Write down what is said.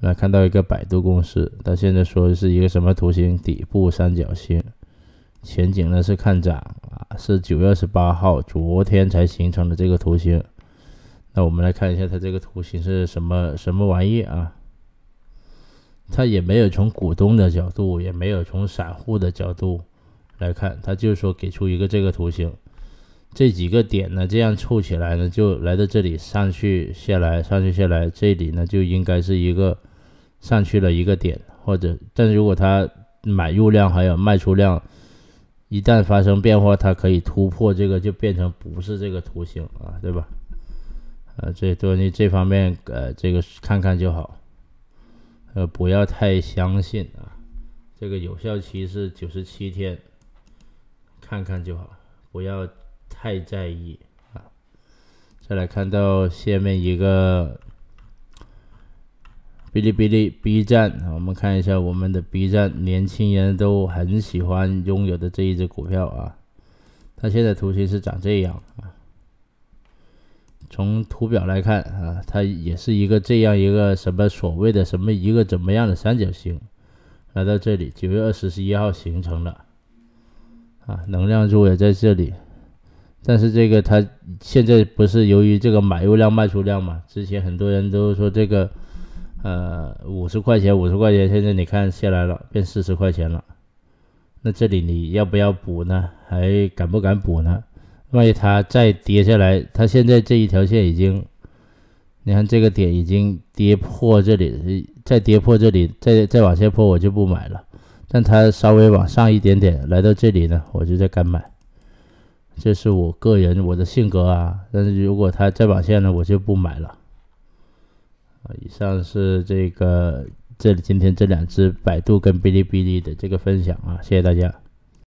来看到一个百度公司，它现在说是一个什么图形？底部三角形，前景呢是看涨啊，是九月十八号昨天才形成的这个图形。那我们来看一下它这个图形是什么什么玩意啊？它也没有从股东的角度，也没有从散户的角度来看，它就是说给出一个这个图形，这几个点呢这样凑起来呢，就来到这里上去下来上去下来，这里呢就应该是一个。上去了一个点，或者，但如果它买入量还有卖出量，一旦发生变化，它可以突破这个，就变成不是这个图形啊，对吧？啊，这多你这方面呃，这个看看就好，呃，不要太相信啊。这个有效期是九十七天，看看就好，不要太在意啊。再来看到下面一个。哔哩哔哩、B 站，我们看一下我们的 B 站，年轻人都很喜欢拥有的这一只股票啊。它现在图形是长这样啊。从图表来看啊，它也是一个这样一个什么所谓的什么一个怎么样的三角形，来到这里，九月二十一号形成的啊，能量柱也在这里。但是这个它现在不是由于这个买入量、卖出量嘛？之前很多人都说这个。呃，五十块钱，五十块钱，现在你看下来了，变四十块钱了。那这里你要不要补呢？还敢不敢补呢？万一它再跌下来，它现在这一条线已经，你看这个点已经跌破这里，再跌破这里，再再往下破，我就不买了。但它稍微往上一点点，来到这里呢，我就再敢买。这是我个人我的性格啊。但是如果它再往下呢，我就不买了。以上是这个这里今天这两只百度跟哔哩哔哩的这个分享啊，谢谢大家。